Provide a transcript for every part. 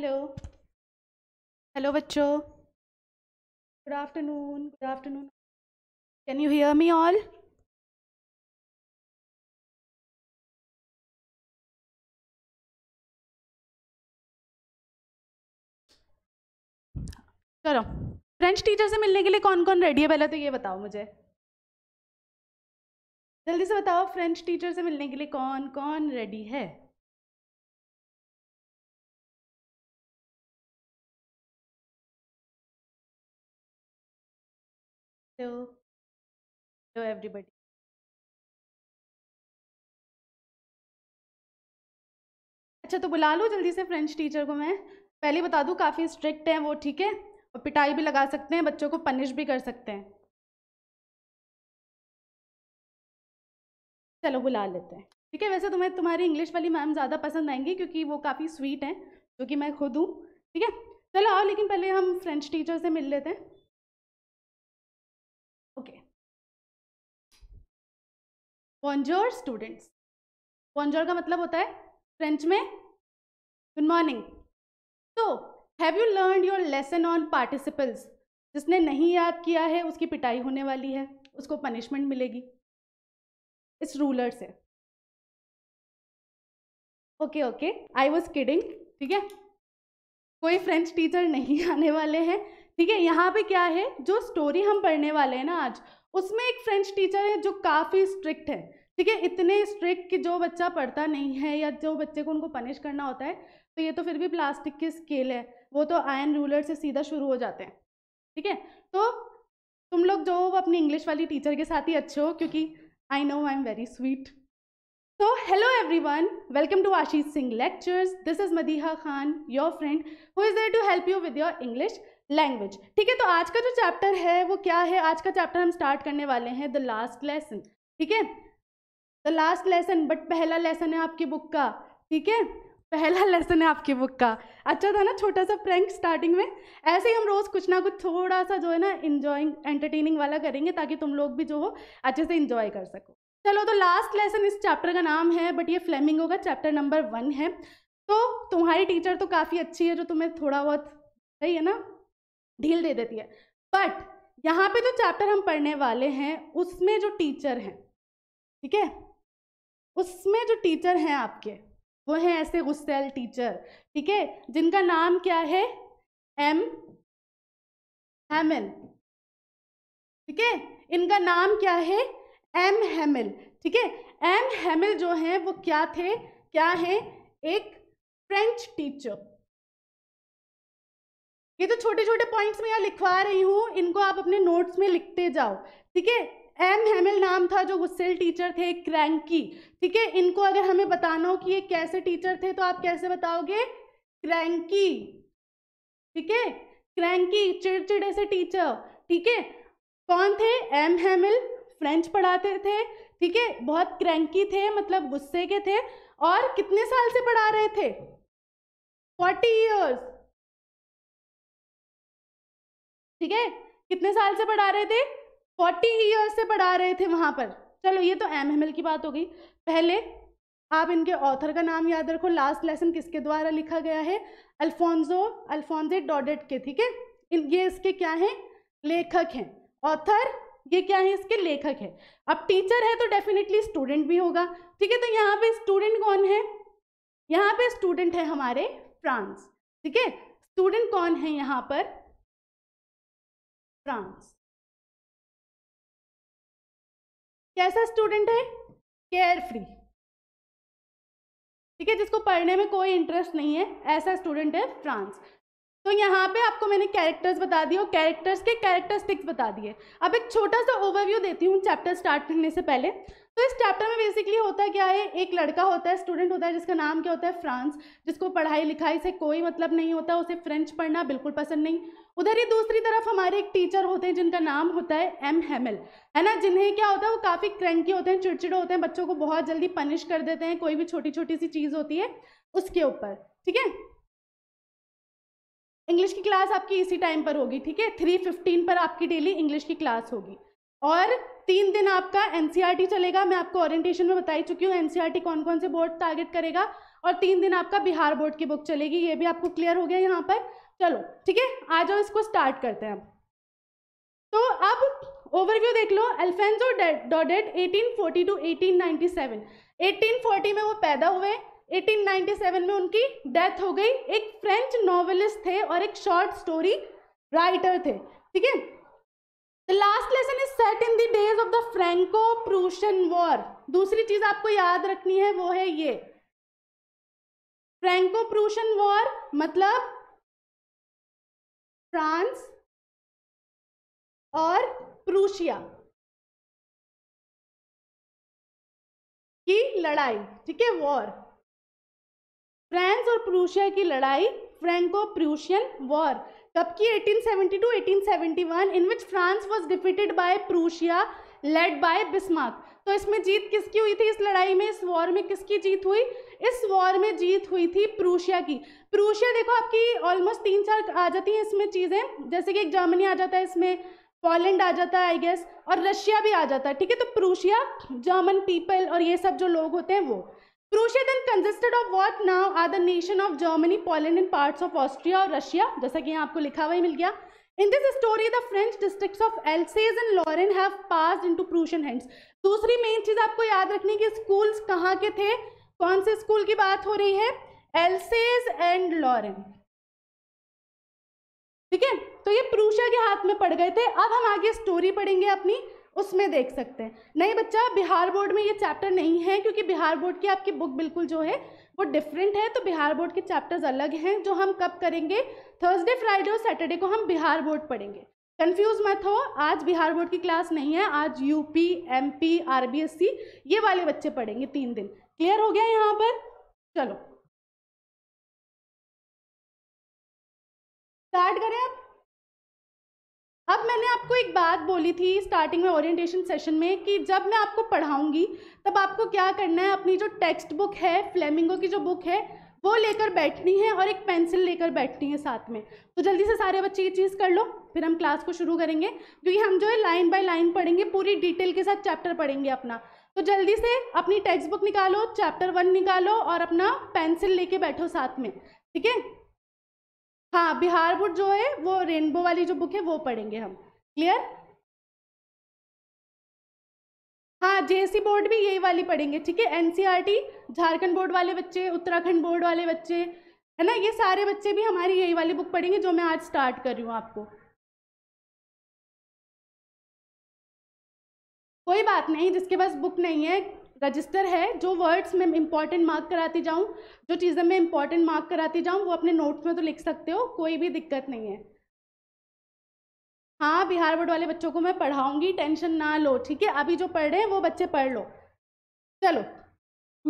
Hello hello बच्चों good afternoon good afternoon can you hear me all चलो French teacher से मिलने के लिए कौन कौन रेडी है पहले तो ये बताओ मुझे जल्दी से बताओ फ्रेंच टीचर से मिलने के लिए कौन कौन रेडी है हो हेलो तो everybody. अच्छा तो बुला लो जल्दी से फ्रेंच टीचर को मैं पहले बता दूँ काफ़ी स्ट्रिक्ट हैं वो ठीक है और पिटाई भी लगा सकते हैं बच्चों को पनिश भी कर सकते हैं चलो बुला लेते हैं ठीक है वैसे तुम्हें तुम्हारी इंग्लिश वाली मैम ज़्यादा पसंद आएंगी क्योंकि वो काफ़ी स्वीट हैं जो कि मैं खुद हूँ ठीक है चलो आओ लेकिन पहले हम फ्रेंच टीचर से मिल लेते हैं बॉन्जोर स्टूडेंट्स बॉन्जोर का मतलब होता है फ्रेंच में गुड मॉर्निंग तो have you learn your lesson on participles जिसने नहीं याद किया है उसकी पिटाई होने वाली है उसको पनिशमेंट मिलेगी इस रूलर से okay okay I was kidding ठीक है कोई फ्रेंच टीचर नहीं आने वाले हैं ठीक है यहाँ पे क्या है जो स्टोरी हम पढ़ने वाले हैं ना आज उसमें एक फ्रेंच टीचर है जो काफ़ी स्ट्रिक्ट है ठीक है इतने स्ट्रिक्ट कि जो बच्चा पढ़ता नहीं है या जो बच्चे को उनको पनिश करना होता है तो ये तो फिर भी प्लास्टिक की स्केल है वो तो आयन रूलर से सीधा शुरू हो जाते हैं ठीक है तो तुम लोग जो वो अपनी इंग्लिश वाली टीचर के साथ ही अच्छे हो क्योंकि I know I am very sweet hello everyone welcome to Ashish Singh lectures this is Madiha Khan your friend who is there to help you with your English language ठीक है तो आज का जो चैप्टर है वो क्या है आज का चैप्टर हम स्टार्ट करने वाले हैं द लास्ट लेसन ठीक है द लास्ट लेसन बट पहला लेसन है आपकी बुक का ठीक है पहला लेसन है आपकी बुक का अच्छा था ना छोटा सा प्रैंक स्टार्टिंग में ऐसे ही हम रोज़ कुछ ना कुछ थोड़ा सा जो है ना इन्जॉइंग एंटरटेनिंग वाला करेंगे ताकि तुम लोग भी जो हो अच्छे से इन्जॉय कर सको चलो तो लास्ट लेसन इस चैप्टर का नाम है बट ये फ्लेमिंगो का चैप्टर नंबर वन है तो तुम्हारी टीचर तो काफ़ी अच्छी है जो तुम्हें थोड़ा बहुत सही है ना ढील दे देती है बट यहाँ पे जो चैप्टर हम पढ़ने वाले हैं उसमें जो टीचर हैं ठीक है उसमें जो टीचर हैं आपके वो हैं ऐसे गुस्सेल टीचर ठीक है जिनका नाम क्या है एम हैमिल ठीक है इनका नाम क्या है एम हैमिल ठीक है एम हैमिल जो हैं वो क्या थे क्या हैं एक फ्रेंच टीचर ये तो छोटे छोटे पॉइंट्स में यहाँ लिखवा रही हूँ इनको आप अपने नोट्स में लिखते जाओ ठीक है एम हेमिल नाम था जो गुस्सेल टीचर थे क्रैंकी ठीक है इनको अगर हमें बताना हो कि ये कैसे टीचर थे तो आप कैसे बताओगे क्रैंकी ठीक है क्रैंकी चिड़चिड़े से टीचर ठीक है कौन थे एम हेमिल फ्रेंच पढ़ाते थे ठीक है बहुत क्रैंकी थे मतलब गुस्से के थे और कितने साल से पढ़ा रहे थे फोर्टी ईयर्स ठीक है कितने साल से पढ़ा रहे थे फोर्टी ईयर्स से पढ़ा रहे थे वहाँ पर चलो ये तो एम एम एल की बात हो गई पहले आप इनके ऑथर का नाम याद रखो लास्ट लेसन किसके द्वारा लिखा गया है अल्फोंजो अल्फोंजे डॉडेट के ठीक है इन ये इसके क्या हैं लेखक हैं ऑथर ये क्या है इसके लेखक है अब टीचर है तो डेफिनेटली स्टूडेंट भी होगा ठीक है तो यहाँ पे स्टूडेंट कौन है यहाँ पे स्टूडेंट है हमारे फ्रांस ठीक है स्टूडेंट कौन है यहाँ पर फ्रांस कैसा स्टूडेंट है केयर फ्री ठीक है जिसको पढ़ने में कोई इंटरेस्ट नहीं है ऐसा स्टूडेंट है फ्रांस तो यहाँ पे आपको मैंने कैरेक्टर्स बता दिए और कैरेक्टर्स के कैरेक्टरिस्टिक्स बता दिए अब एक छोटा सा ओवरव्यू देती हूँ चैप्टर स्टार्ट करने से पहले तो इस चैप्टर में बेसिकली होता क्या है एक लड़का होता है स्टूडेंट होता है जिसका नाम क्या होता है फ्रांस जिसको पढ़ाई लिखाई से कोई मतलब नहीं होता उसे फ्रेंच पढ़ना बिल्कुल पसंद नहीं उधर ही दूसरी तरफ हमारे एक टीचर होते हैं जिनका नाम होता है एम हेमल है ना जिन्हें क्या होता है वो काफ़ी क्रेंकी होते हैं चिड़चिड़े होते हैं बच्चों को बहुत जल्दी पनिश कर देते हैं कोई भी छोटी छोटी सी चीज़ होती है उसके ऊपर ठीक है इंग्लिश की क्लास आपकी इसी टाइम पर होगी ठीक है थ्री फिफ्टीन पर आपकी डेली इंग्लिश की क्लास होगी और तीन दिन आपका एनसीईआरटी e चलेगा मैं आपको ओरिएंटेशन में बताई चुकी हूँ एनसीईआरटी e कौन कौन से बोर्ड टारगेट करेगा और तीन दिन आपका बिहार बोर्ड की बुक चलेगी ये भी आपको क्लियर हो गया यहाँ पर चलो ठीक है आ जाओ इसको स्टार्ट करते हैं तो अब ओवरव्यू देख लो Alphonse Daudet forty two eighteen seven eighteen forty में वो पैदा हुए एटीन सेवन में उनकी डेथ हो गई एक फ्रेंच नॉवेलिस्ट थे और एक शॉर्ट स्टोरी राइटर थे ठीक है The last lesson is set in the days of the Franco prussian war दूसरी चीज आपको याद रखनी है वो है ये फ्रेंको prussian वॉर मतलब फ्रांस और प्रूशिया की लड़ाई ठीक है वॉर फ्रांस और प्रूशिया की लड़ाई फ्रेंको प्रूशियन वॉर कब की 1872 1871 in which France was defeated by Prussia led by Bismarck तो इसमें जीत किसकी हुई थी इस लड़ाई में इस वॉर में किसकी जीत हुई इस वॉर में जीत हुई थी प्रूशिया की प्रूशिया देखो आपकी ऑलमोस्ट तीन चार आ जाती हैं इसमें चीज़ें जैसे कि एक जर्मनी आ जाता है इसमें पोलैंड आ जाता है आई गेस और रशिया भी आ जाता है ठीक है तो प्रूशिया जर्मन पीपल और ये सब जो लोग होते हैं वो Prussia then consisted of what now are the nation of Germany Poland and parts of Austria और रशिया जैसा कि यहाँ आपको लिखा हुआ ही मिल गया In this story, the French districts of Alsace and Lorraine have passed into Prussian hands दूसरी main चीज़ आपको याद रखनी कि स्कूल्स कहाँ के थे कौन से स्कूल की बात हो रही है एल्सेज एंड लॉरेन ठीक है तो ये प्रूशिया के हाथ में पड़ गए थे अब हम आगे स्टोरी पढ़ेंगे अपनी उसमें देख सकते हैं नहीं बच्चा बिहार बोर्ड में ये चैप्टर नहीं है क्योंकि बिहार बोर्ड की आपकी बुक बिल्कुल जो है वो डिफरेंट है तो बिहार बोर्ड के चैप्टर्स अलग हैं जो हम कब करेंगे थर्सडे फ्राइडे और सैटरडे को हम बिहार बोर्ड पढ़ेंगे कन्फ्यूज मत हो आज बिहार बोर्ड की क्लास नहीं है आज U P P M R B S C ये वाले बच्चे पढ़ेंगे तीन दिन क्लियर हो गया यहाँ पर चलो स्टार्ट करें आप अब मैंने आपको एक बात बोली थी स्टार्टिंग में ओरिएंटेशन सेशन में कि जब मैं आपको पढ़ाऊंगी तब आपको क्या करना है अपनी जो टेक्स्ट बुक है फ्लेमिंगो की जो बुक है वो लेकर बैठनी है और एक पेंसिल लेकर बैठनी है साथ में तो जल्दी से सारे बच्चे ये चीज़ कर लो फिर हम क्लास को शुरू करेंगे क्योंकि हम जो है लाइन बाय लाइन पढ़ेंगे पूरी डिटेल के साथ चैप्टर पढ़ेंगे अपना तो जल्दी से अपनी टेक्स्ट बुक निकालो चैप्टर वन निकालो और अपना पेंसिल लेके बैठो साथ में ठीक है हाँ बिहार बोर्ड जो है वो रेनबो वाली जो बुक है वो पढ़ेंगे हम क्लियर हाँ जेएससी बोर्ड भी यही वाली पढ़ेंगे ठीक है एनसीईआरटी झारखंड बोर्ड वाले बच्चे उत्तराखंड बोर्ड वाले बच्चे है ना ये सारे बच्चे भी हमारी यही वाली बुक पढ़ेंगे जो मैं आज स्टार्ट कर रही हूँ आपको कोई बात नहीं जिसके पास बुक नहीं है रजिस्टर है जो वर्ड्स मैं इंपॉर्टेंट मार्क कराती जाऊँ जो चीज़ें मैं इंपॉर्टेंट मार्क कराती जाऊँ वो अपने नोट्स में तो लिख सकते हो कोई भी दिक्कत नहीं है हाँ बिहार बोर्ड वाले बच्चों को मैं पढ़ाऊँगी टेंशन ना लो ठीक है अभी जो पढ़ रहे हैं वो बच्चे पढ़ लो चलो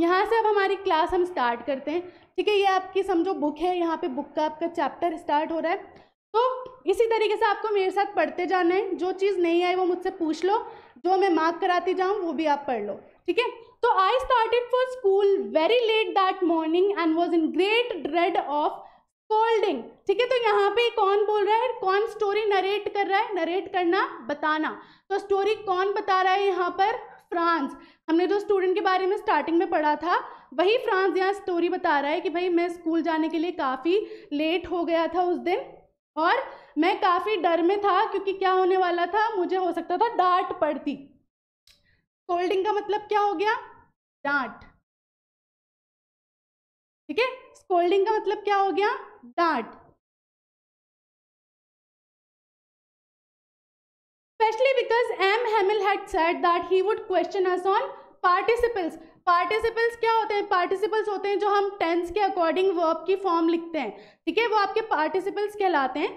यहाँ से अब हमारी क्लास हम स्टार्ट करते हैं ठीक है ये आपकी समझो बुक है यहाँ पे बुक का आपका चैप्टर स्टार्ट हो रहा है तो इसी तरीके से आपको मेरे साथ पढ़ते जाना है जो चीज़ नहीं आई वो मुझसे पूछ लो जो मैं मार्क कराती जाऊँ वो भी आप पढ़ लो ठीक है तो I started for school very late that morning and was in great dread of scolding ठीक है तो यहाँ पे कौन बोल रहा है कौन स्टोरी नरेट कर रहा है नरेट करना बताना तो स्टोरी कौन बता रहा है यहाँ पर फ्रांस हमने जो स्टूडेंट के बारे में स्टार्टिंग में पढ़ा था वही फ्रांस यहाँ स्टोरी बता रहा है कि भाई मैं स्कूल जाने के लिए काफ़ी लेट हो गया था उस दिन और मैं काफ़ी डर में था क्योंकि क्या होने वाला था मुझे हो सकता था डांट पड़ती स्कोल्डिंग का मतलब क्या हो गया डांट ठीक है स्कोल्डिंग का मतलब क्या हो गया डांट specially because M Hamel had said that he would question us on participles participles क्या होते हैं पार्टिसिपल्स होते हैं जो हम टेंस के अकॉर्डिंग वर्ब की फॉर्म लिखते हैं ठीक है वो आपके पार्टिसिपल्स कहलाते हैं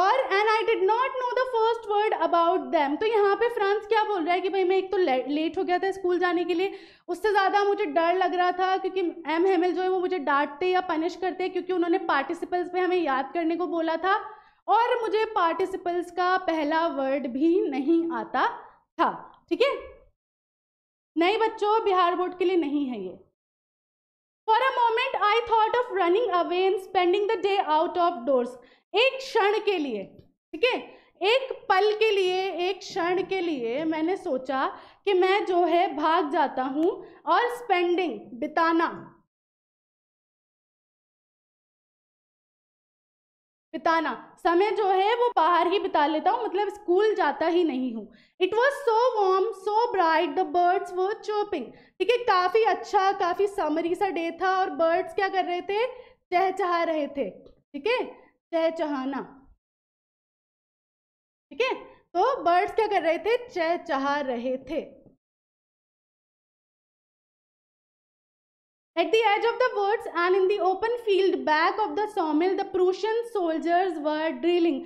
और and I did not know the first word about them तो यहाँ पे फ्रांस क्या बोल रहा है कि भाई मैं एक तो लेट हो गया था स्कूल जाने के लिए उससे ज़्यादा मुझे डर लग रहा था क्योंकि एम हेमल जो है वो मुझे डांटते या पनिश करते क्योंकि उन्होंने पार्टिसिपल्स पे हमें याद करने को बोला था और मुझे पार्टिसिपल्स का पहला वर्ड भी नहीं आता था ठीक है नहीं बच्चों बिहार बोर्ड के लिए नहीं है ये for a moment I thought of running away and spending the day out of doors एक क्षण के लिए ठीक है एक पल के लिए एक क्षण के लिए मैंने सोचा कि मैं जो है भाग जाता हूँ और स्पेंडिंग बिताना बिताना समय जो है वो बाहर ही बिता लेता हूँ मतलब स्कूल जाता ही नहीं हूँ it was so warm so bright the birds were chirping ठीक है काफ़ी अच्छा काफ़ी समरी सा डे था और बर्ड्स क्या कर रहे थे चहचहा रहे थे ठीक है चहचहाना ठीक है तो बर्ड्स क्या कर रहे थे चहचहा रहे थे At the edge of the woods and in the open field back of the sawmill, the Prussian soldiers were drilling.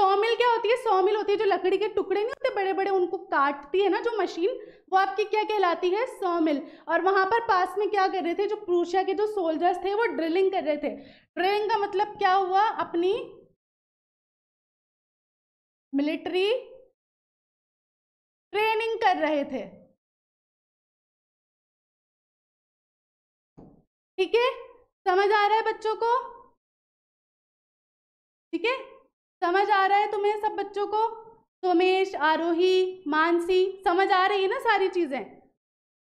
Somil क्या होती है सोमिल होती है जो लकड़ी के टुकड़े नहीं होते बड़े बड़े उनको काटती है ना जो मशीन वो आपकी क्या कहलाती है सोमिल और वहाँ पर पास में क्या कर रहे थे जो प्रूशिया के जो सोल्जर्स थे वो ड्रिलिंग कर रहे थे ड्रिलिंग का मतलब क्या हुआ अपनी मिलिट्री ट्रेनिंग कर रहे थे ठीक है समझ आ रहा है बच्चों को ठीक है समझ आ रहा है तुम्हें सब बच्चों को सोमेश आरोही मानसी समझ आ रही है ना सारी चीज़ें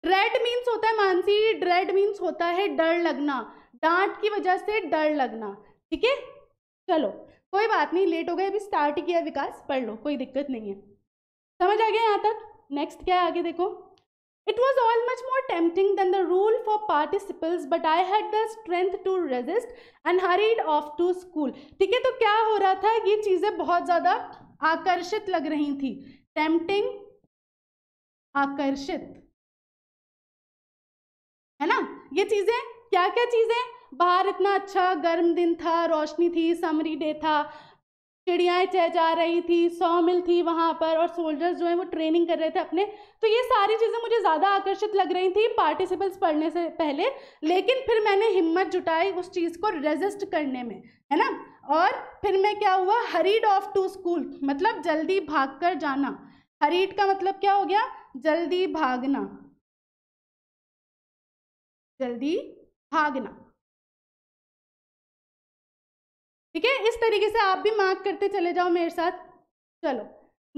ड्रेड मीन्स होता है मानसी ड्रेड मीन्स होता है डर लगना डांट की वजह से डर लगना ठीक है चलो कोई बात नहीं लेट हो गए अभी स्टार्ट किया विकास पढ़ लो कोई दिक्कत नहीं है समझ आ गया यहाँ तक नेक्स्ट क्या है आगे देखो It was all much more tempting than the rule for participles, but I had the strength to resist and hurried off to school. ठीक है तो क्या हो रहा था ये चीज़ें बहुत ज़्यादा आकर्षित लग रही थी tempting आकर्षित है ना ये चीज़ें क्या क्या चीज़ें बाहर इतना अच्छा गर्म दिन था रोशनी थी समरी डे था चिड़ियाँ चहचा रही थी सौ मिल थी वहाँ पर और सोल्जर्स जो हैं वो ट्रेनिंग कर रहे थे अपने तो ये सारी चीज़ें मुझे ज़्यादा आकर्षित लग रही थी पार्टिसिपेंट्स पढ़ने से पहले लेकिन फिर मैंने हिम्मत जुटाई उस चीज़ को रेजिस्ट करने में है ना और फिर मैं क्या हुआ हरीड ऑफ टू स्कूल मतलब जल्दी भाग कर जाना हरीड का मतलब क्या हो गया जल्दी भागना जल्दी भागना ठीक है इस तरीके से आप भी मार्क करते चले जाओ मेरे साथ चलो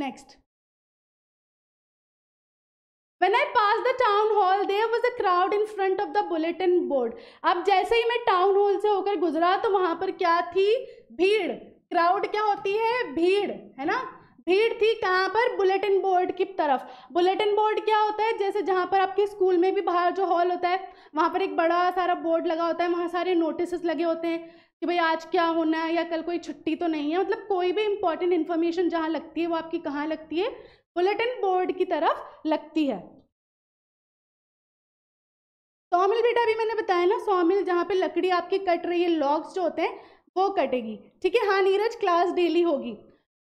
next When I passed the town hall, there was a crowd in front of the bulletin board. अब जैसे ही मैं टाउन हॉल से होकर गुजरा तो वहां पर क्या थी भीड़ क्राउड क्या होती है भीड़ है ना भीड़ थी कहाँ पर बुलेटिन बोर्ड की तरफ बुलेटिन बोर्ड क्या होता है जैसे जहाँ पर आपके स्कूल में भी बाहर जो हॉल होता है वहाँ पर एक बड़ा सारा बोर्ड लगा होता है वहाँ सारे नोटिस लगे होते हैं कि भाई आज क्या होना है या कल कोई छुट्टी तो नहीं है मतलब कोई भी इंपॉर्टेंट इन्फॉर्मेशन जहाँ लगती है वो आपकी कहाँ लगती है बुलेटिन बोर्ड की तरफ लगती है सॉमिल बेटा अभी मैंने बताया ना सॉमिल जहाँ पे लकड़ी आपकी कट रही है लॉग्स जो होते हैं वो कटेगी ठीक है हाँ नीरज क्लास डेली होगी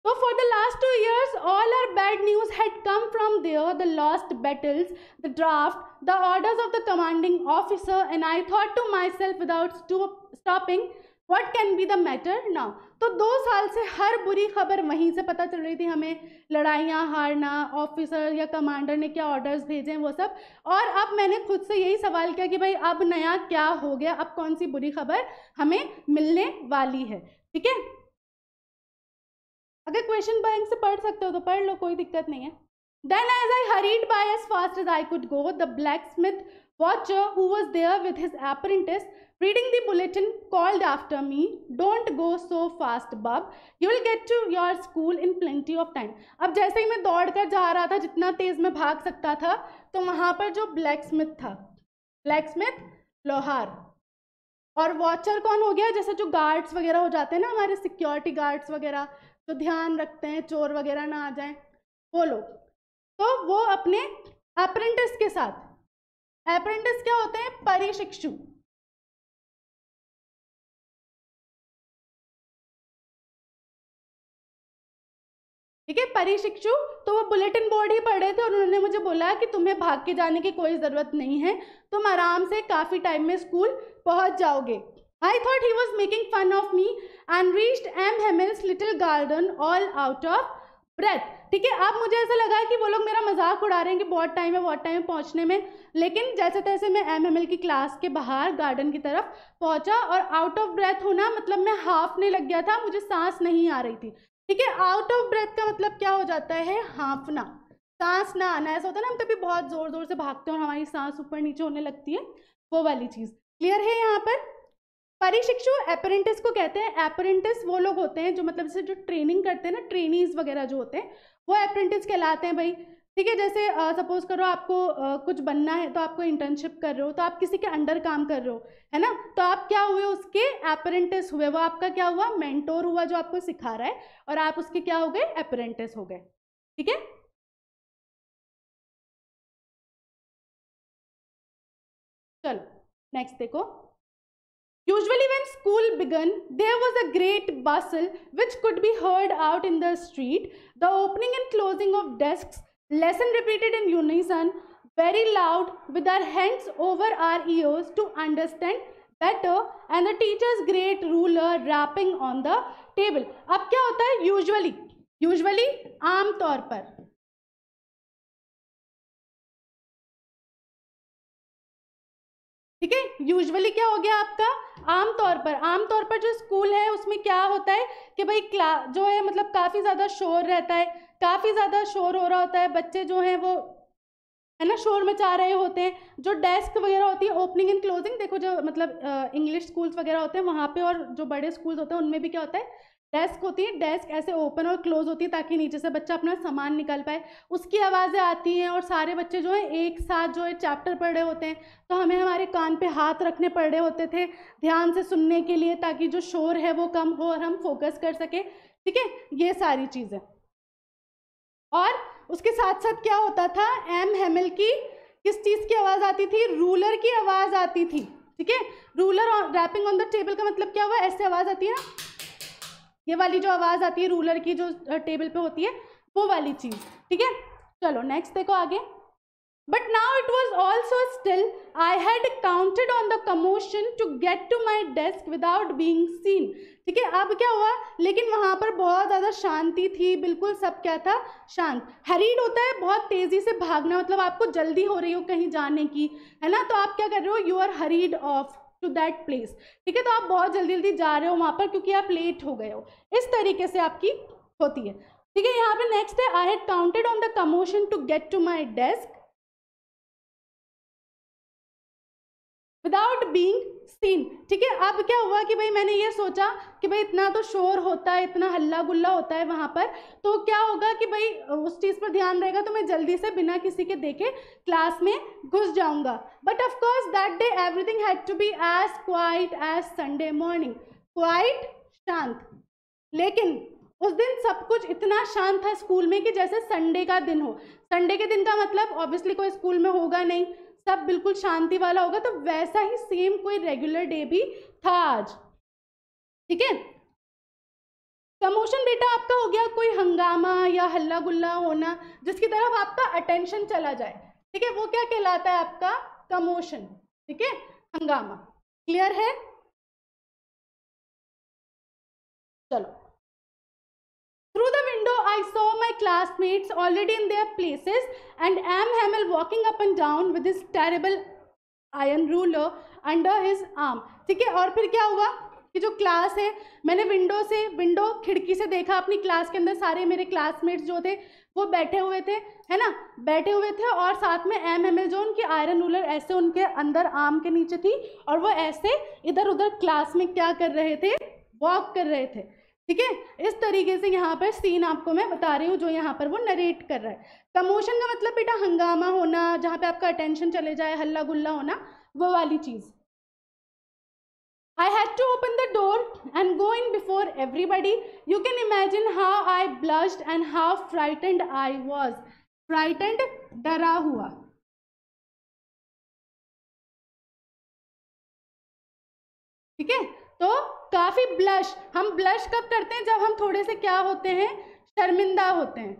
तो for the last two years all our bad news had come from there the lost battles the draft the orders of the commanding officer and I thought to myself without stopping what can be the matter now तो दो साल से हर बुरी खबर वहीं से पता चल रही थी हमें लड़ाइयाँ हारना ऑफिसर या कमांडर ने क्या ऑर्डर्स भेजे हैं वो सब और अब मैंने खुद से यही सवाल किया कि भाई अब नया क्या हो गया अब कौन सी बुरी खबर हमें मिलने वाली है ठीक है अगर क्वेश्चन बैंक से पढ़ सकते हो तो पढ़ लो कोई दिक्कत नहीं है then as I hurried by as fast as I could go the blacksmith Wachter who was there with his apprentice reading the bulletin called after me don't go so fast bub you will get to your school in plenty of time अब जैसे ही मैं दौड़ कर जा रहा था जितना तेज़ मैं भाग सकता था तो वहाँ पर जो ब्लैक स्मिथ था ब्लैक स्मिथ लोहार और वॉचर कौन हो गया जैसे जो गार्ड्स वगैरह हो जाते हैं ना हमारे सिक्योरिटी गार्ड्स वगैरह जो ध्यान रखते हैं चोर वगैरह ना आ जाए वो लोग तो वो अपने अप्रेंटिस के साथ अप्रेंटिस क्या होते हैं परिशिक्षु ठीक है परिशिक्षु तो वो बुलेटिन बोर्ड ही पढ़ रहे थे और उन्होंने मुझे बोला कि तुम्हें भाग के जाने की कोई ज़रूरत नहीं है तुम आराम से काफ़ी टाइम में स्कूल पहुंच जाओगे I thought he was making fun of me and reached M Hamel's little garden all out of breath ठीक है अब मुझे ऐसा लगा कि वो लोग मेरा मजाक उड़ा रहे हैं कि बहुत टाइम है बहुत टाइम है पहुँचने में लेकिन जैसे तैसे मैं एम एम एल की क्लास के बाहर गार्डन की तरफ पहुँचा और आउट ऑफ ब्रेथ होना मतलब मैं हाफ लग गया था मुझे सांस नहीं आ रही थी ठीक है आउट ऑफ ब्रेथ का मतलब क्या हो जाता है हाँफना सांस ना आना ऐसा होता है ना हम तभी बहुत जोर जोर से भागते हैं और हमारी सांस ऊपर नीचे होने लगती है वो वाली चीज़ क्लियर है यहाँ पर परिशिक्षु अप्रेंटिस को कहते हैं अप्रेंटिस वो लोग होते हैं जो मतलब जैसे जो ट्रेनिंग करते हैं ना ट्रेनिंग वगैरह जो होते हैं वो अप्रेंटिस कहलाते हैं भाई ठीक है जैसे सपोज़ करो आपको आ, कुछ बनना है तो आपको इंटर्नशिप कर रहे हो तो आप किसी के अंडर काम कर रहे हो है ना तो आप क्या हुए उसके अप्रेंटिस हुए वो आपका क्या हुआ मेंटोर हुआ जो आपको सिखा रहा है और आप उसके क्या हो गए अप्रेंटिस हो गए ठीक है चलो नेक्स्ट देखो usually when school began there was a great bustle which could be heard out in the street the opening and closing of desk lesson repeated in unison very loud with our hands over our ears to understand better and the teacher's great ruler rapping on the table अब क्या होता है usually usually आमतौर पर ठीक है usually क्या हो गया आपका आमतौर पर आमतौर पर जो स्कूल है उसमें क्या होता है कि भाई क्ला जो है मतलब काफ़ी ज़्यादा शोर रहता है काफ़ी ज़्यादा शोर हो रहा होता है बच्चे जो हैं वो है ना शोर मचा रहे होते हैं जो डेस्क वगैरह होती है ओपनिंग एंड क्लोजिंग देखो जो मतलब इंग्लिश स्कूल्स वगैरह होते हैं वहाँ पे और जो बड़े स्कूल्स होते हैं उनमें भी क्या होता है डेस्क होती है डेस्क ऐसे ओपन और क्लोज होती है ताकि नीचे से बच्चा अपना सामान निकल पाए उसकी आवाज़ें आती हैं और सारे बच्चे जो है एक साथ जो है चैप्टर पढ़ रहे होते हैं तो हमें हमारे कान पे हाथ रखने पड़ रहे होते थे ध्यान से सुनने के लिए ताकि जो शोर है वो कम हो और हम फोकस कर सकें ठीक है ये सारी चीज़ें और उसके साथ साथ क्या होता था एम हेमल की किस चीज़ की आवाज़ आती थी रूलर की आवाज़ आती थी ठीक है ruler rapping on the table का मतलब क्या हुआ ऐसे आवाज़ आती है ना ये वाली जो आवाज़ आती है रूलर की जो टेबल पे होती है वो वाली चीज़ ठीक है चलो नेक्स्ट देखो आगे but now it was also still I had counted on the commotion to get to my desk without being seen ठीक है अब क्या हुआ लेकिन वहां पर बहुत ज़्यादा शांति थी बिल्कुल सब क्या था शांत हरीड होता है बहुत तेज़ी से भागना मतलब आपको जल्दी हो रही हो कहीं जाने की है ना तो आप क्या कर रहे हो you are hurried off to that place ठीक है तो आप बहुत जल्दी जल्दी जा रहे हो वहां पर क्योंकि आप लेट हो गए हो इस तरीके से आपकी होती है ठीक है यहाँ पे नेक्स्ट है I had counted on the commotion to get to my desk without being seen ठीक है अब क्या हुआ कि भाई मैंने ये सोचा कि भाई इतना तो शोर होता है इतना हल्ला गुल्ला होता है वहाँ पर तो क्या होगा कि भाई उस चीज़ पर ध्यान रहेगा तो मैं जल्दी से बिना किसी के देखे क्लास में घुस जाऊँगा but of course that day everything had to be as quiet as Sunday morning quiet शांत लेकिन उस दिन सब कुछ इतना शांत था स्कूल में कि जैसे संडे का दिन हो संडे के दिन का मतलब ऑब्वियसली कोई स्कूल में होगा नहीं सब बिल्कुल शांति वाला होगा तो वैसा ही सेम कोई रेगुलर डे भी था आज ठीक है कमोशन बेटा आपका हो गया कोई हंगामा या हल्ला गुल्ला होना जिसकी तरफ आपका अटेंशन चला जाए ठीक है वो क्या कहलाता है आपका कमोशन ठीक है हंगामा क्लियर है चलो Through the window, I saw my classmates already in their places and M. Hamel walking up and down with his terrible iron ruler under his arm ठीक है और फिर क्या हुआ कि जो क्लास है मैंने विंडो से विंडो खिड़की से देखा अपनी क्लास के अंदर सारे मेरे क्लासमेट्स जो थे वो बैठे हुए थे है ना बैठे हुए थे और साथ में एम एम एल जो उनकी आयरन रूलर ऐसे उनके अंदर आर्म के नीचे थी और वो ऐसे इधर उधर क्लास में क्या कर रहे थे वॉक कर रहे थे ठीक है इस तरीके से यहाँ पर सीन आपको मैं बता रही हूँ जो यहाँ पर वो नरेट कर रहा है कमोशन का मतलब बेटा हंगामा होना जहाँ पे आपका अटेंशन चले जाए हल्ला गुल्ला होना वो वाली चीज I had to open the door and go in before everybody you can imagine how I blushed and how frightened I was frightened डरा हुआ ठीक है तो काफ़ी ब्लश हम ब्लश कब करते हैं जब हम थोड़े से क्या होते हैं शर्मिंदा होते हैं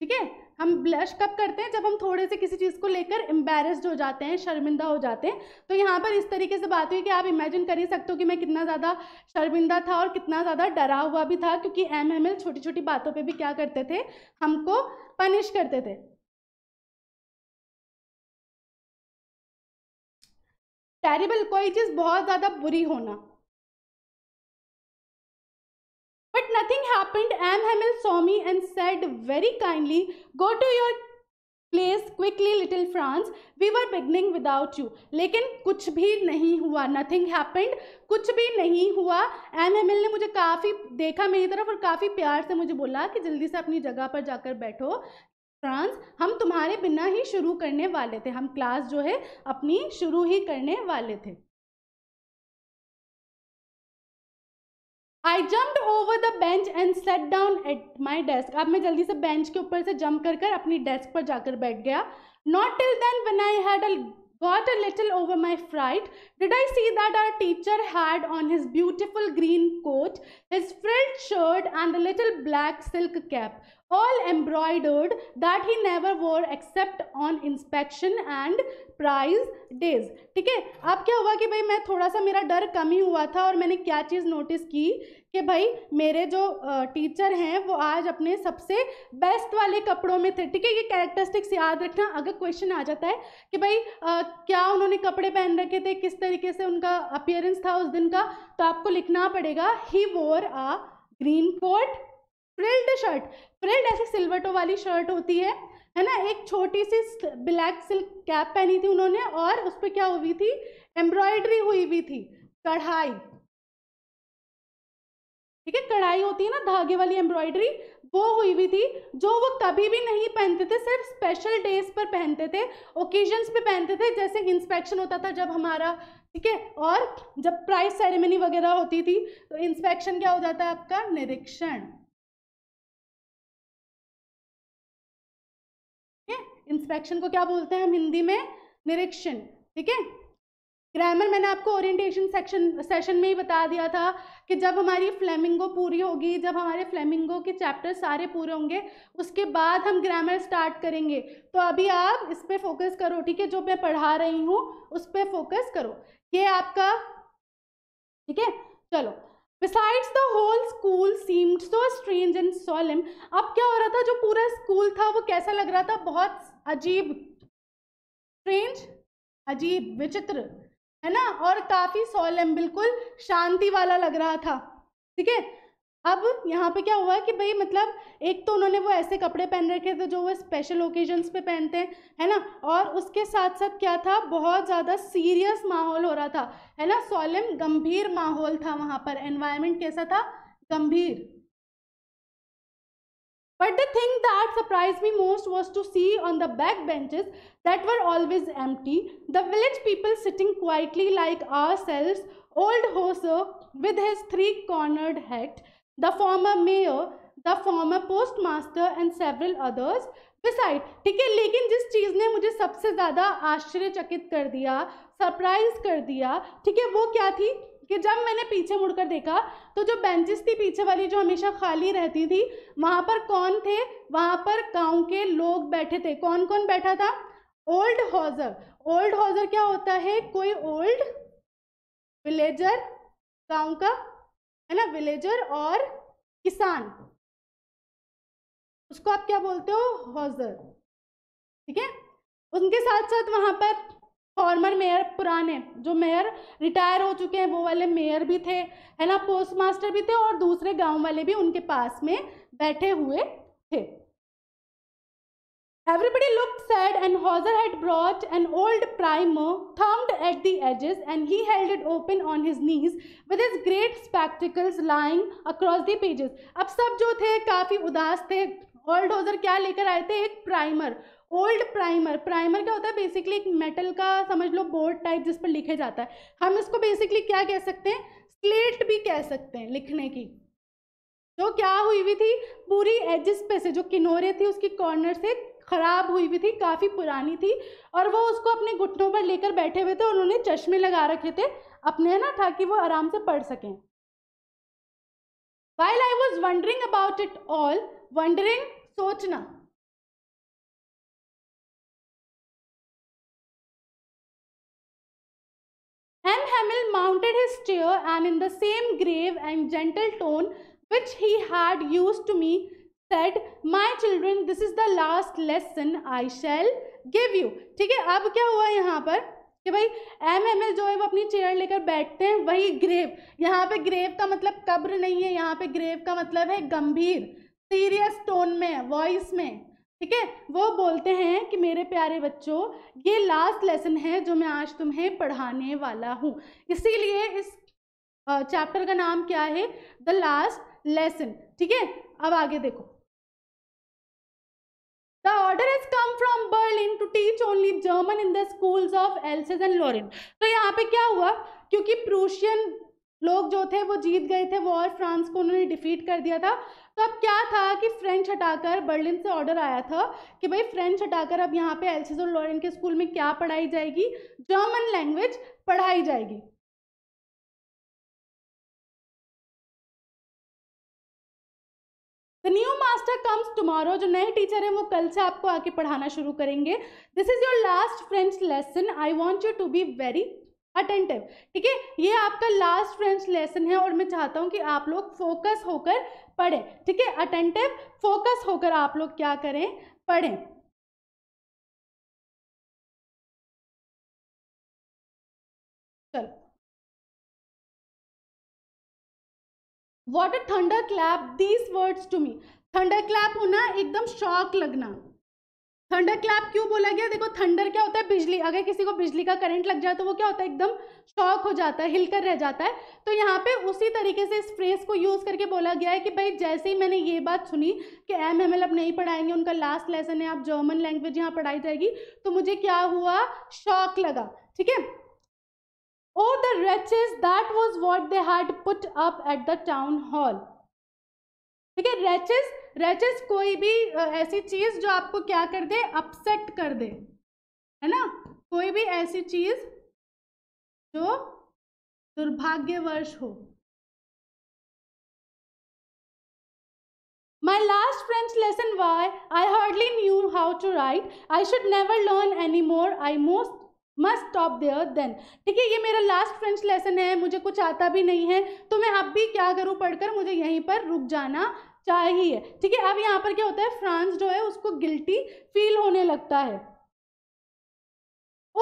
ठीक है हम ब्लश कब करते हैं जब हम थोड़े से किसी चीज़ को लेकर एम्बेरस्ड हो जाते हैं शर्मिंदा हो जाते हैं तो यहाँ पर इस तरीके से बात हुई कि आप इमेजिन कर ही सकते हो कि मैं कितना ज़्यादा शर्मिंदा था और कितना ज़्यादा डरा हुआ भी था क्योंकि एम छोटी छोटी बातों पे भी क्या करते थे हमको पनिश करते थे टेरिबल कोई चीज़ बहुत ज़्यादा बुरी होना but nothing happened M Hamel saw me and said very kindly go to your place quickly little Franz we were beginning without you लेकिन कुछ भी नहीं हुआ नथिंग हैपेंड कुछ भी नहीं हुआ एम एम एल ने मुझे काफ़ी देखा मेरी तरफ और काफ़ी प्यार से मुझे बोला कि जल्दी से अपनी जगह पर जाकर बैठो फ्रांस हम तुम्हारे बिना ही शुरू करने वाले थे हम क्लास जो है अपनी शुरू ही करने वाले थे I jump over the bench and sat down at my desk अब मैं जल्दी से बेंच के ऊपर से जम्प कर कर अपनी डेस्क पर जाकर बैठ गया not till then when I had a got a little over my fright did I see that our teacher had on his beautiful green coat, his frilled shirt and the little black silk cap, all embroidered that he never wore except on inspection and prize days ठीक है अब क्या हुआ कि भाई मैं थोड़ा सा मेरा डर कम ही हुआ था और मैंने क्या चीज़ नोटिस की कि भाई मेरे जो टीचर हैं वो आज अपने सबसे बेस्ट वाले कपड़ों में थे ठीक है ये कैरेक्टरिस्टिक्स याद रखना अगर क्वेश्चन आ जाता है कि भाई आ, क्या उन्होंने कपड़े पहन रखे थे किस तरीके से उनका अपियरेंस था उस दिन का तो आपको लिखना पड़ेगा ही wore a green coat frilled shirt frilled ऐसी सिल्वटो वाली शर्ट होती है है ना एक छोटी सी ब्लैक सिल्क कैप पहनी थी उन्होंने और उस पर क्या हुई थी एम्ब्रॉयडरी हुई हुई थी कढ़ाई ठीक है कढ़ाई होती है ना धागे वाली एम्ब्रॉयडरी वो हुई हुई थी जो वो कभी भी नहीं पहनते थे सिर्फ स्पेशल डेज पर पहनते थे ओकेजन्स पे पहनते थे जैसे इंस्पेक्शन होता था जब हमारा ठीक है और जब प्राइस सेरेमनी वगैरह होती थी तो इंस्पेक्शन क्या हो जाता है आपका निरीक्षण इंस्पेक्शन को क्या बोलते हैं हम हिंदी में निरीक्षण ठीक है ग्रामर मैंने आपको ओरिएंटेशन सेक्शन सेशन में ही बता दिया था कि जब हमारी फ्लेमिंगो पूरी होगी जब हमारे फ्लेमिंगो के चैप्टर सारे पूरे होंगे उसके बाद हम ग्रामर स्टार्ट करेंगे तो अभी आप इस पर फोकस करो ठीक है जो मैं पढ़ा रही हूँ उस पर फोकस करो ये आपका ठीक है चलो besides the whole school seemed so strange and solemn अब क्या हो रहा था जो पूरा स्कूल था वो कैसा लग रहा था बहुत अजीब स्ट्रेंज अजीब विचित्र है ना और काफ़ी सॉलम बिल्कुल शांति वाला लग रहा था ठीक है अब यहाँ पे क्या हुआ कि भाई मतलब एक तो उन्होंने वो ऐसे कपड़े पहन रखे थे जो वो स्पेशल ओकेजन्स पे पहनते हैं है ना और उसके साथ साथ क्या था बहुत ज़्यादा सीरियस माहौल हो रहा था है ना सॉलम गंभीर माहौल था वहाँ पर एनवायरनमेंट कैसा था गंभीर But the thing that surprised me most was to see on the back benches that were always empty, the village people sitting quietly like ourselves, old Hoso with his three-cornered hat, the former mayor, the former postmaster and several others. Beside, ठीक है लेकिन जिस चीज़ ने मुझे सबसे ज़्यादा आश्चर्यचकित कर दिया सरप्राइज कर दिया ठीक है वो क्या थी कि जब मैंने पीछे मुड़कर देखा तो जो बेंचेस थी पीछे वाली जो हमेशा खाली रहती थी वहाँ पर कौन थे वहाँ पर गाँव के लोग बैठे थे कौन कौन बैठा था ओल्ड हॉजर ओल्ड हॉजर क्या होता है कोई ओल्ड विलेजर गांव का है ना विलेजर और किसान उसको आप क्या बोलते हो हॉजर ठीक है उनके साथ साथ वहां पर फॉर्मर मेयर पुराने जो मेयर रिटायर हो चुके हैं वो वाले मेयर भी थे है ना पोस्टमास्टर भी थे और दूसरे गांव वाले भी उनके पास में बैठे हुए थे everybody look sad and Hauser had brought and old primer thumbed at the edges and he held it open on his knees with his great spectacles lying across the pages अब सब जो थे काफ़ी उदास थे ओल्ड हॉजर क्या लेकर आए थे एक प्राइमर ओल्ड प्राइमर प्राइमर क्या होता है बेसिकली एक मेटल का समझ लो बोर्ड टाइप जिस पर लिखे जाता है हम इसको बेसिकली क्या कह सकते हैं स्लेट भी कह सकते हैं लिखने की जो क्या हुई हुई थी पूरी एजिस पे से जो किनोरे थी उसकी कॉर्नर से ख़राब हुई हुई थी काफ़ी पुरानी थी और वो उसको अपने घुटनों पर लेकर बैठे हुए थे और उन्होंने चश्मे लगा रखे थे अपने ना था कि वो आराम से पढ़ सकें while I was wondering about it all wondering सोचना M. Hamill mounted his chair and in the same grave and gentle tone which he had used to me said, My children, this is the last lesson I shall give you. ठीक है अब क्या हुआ यहाँ पर कि भाई M M L जो है वो अपनी चेयर लेकर बैठते हैं वही ग्रेव यहाँ पे ग्रेव का मतलब कब्र नहीं है यहाँ पे ग्रेव का मतलब है गंभीर सीरियस टोन में वॉइस में ठीक है वो बोलते हैं कि मेरे प्यारे बच्चों ये लास्ट लेसन है जो मैं आज तुम्हें पढ़ाने वाला हूँ इसीलिए इस चैप्टर का नाम क्या है द लास्ट लेसन ठीक है अब आगे देखो the order is come from Berlin to teach only German in the school of Alsace and Lorraine तो यहाँ पे क्या हुआ क्योंकि प्रूशियन लोग जो थे वो जीत गए थे वॉर फ्रांस को उन्होंने डिफीट कर दिया था तो अब क्या था कि फ्रेंच हटाकर बर्लिन से ऑर्डर आया था कि भाई फ्रेंच हटाकर अब यहाँ पे एल्सिस और लॉरेंट के स्कूल में क्या पढ़ाई जाएगी जर्मन लैंग्वेज पढ़ाई जाएगी न्यू मास्टर कम्स टुमारो जो नए टीचर हैं वो कल से आपको आके पढ़ाना शुरू करेंगे this is your last French lesson I want you to be very attentive ठीक है ये आपका लास्ट फ्रेंच लेसन है और मैं चाहता हूँ कि आप लोग फोकस होकर पढ़ें ठीक है अटेंटिव फोकस होकर आप लोग क्या करें पढ़ें चलो what a thunderclap these words to me thunderclap होना एकदम शॉक लगना थंडर क्लैप क्यों बोला गया देखो थंडर क्या होता है बिजली अगर किसी को बिजली का करंट लग जाए तो वो क्या होता है एकदम शॉक हो जाता है हिलकर रह जाता है तो यहाँ पे उसी तरीके से इस फ्रेज को यूज़ करके बोला गया है कि भाई जैसे ही मैंने ये बात सुनी कि एम एम एल अब नहीं पढ़ाएंगे उनका लास्ट लेसन है आप जर्मन लैंग्वेज यहाँ पढ़ाई जाएगी तो मुझे क्या हुआ शॉक लगा ठीक है oh the wretches that was what they had put up at the town hall ठीक है रेचेज रेचेस कोई भी ऐसी चीज़ जो आपको क्या कर दे अपसेट कर दे है ना कोई भी ऐसी चीज़ जो दुर्भाग्यवश हो My last French lesson why I hardly knew how to write. I should never learn anymore. I most must stop there then ठीक है ये मेरा लास्ट फ्रेंच लेसन है मुझे कुछ आता भी नहीं है तो मैं अब भी क्या करूँ पढ़कर मुझे यहीं पर रुक जाना चाहिए ठीक है अब यहाँ पर क्या होता है फ्रांस जो है उसको गिल्टी फील होने लगता है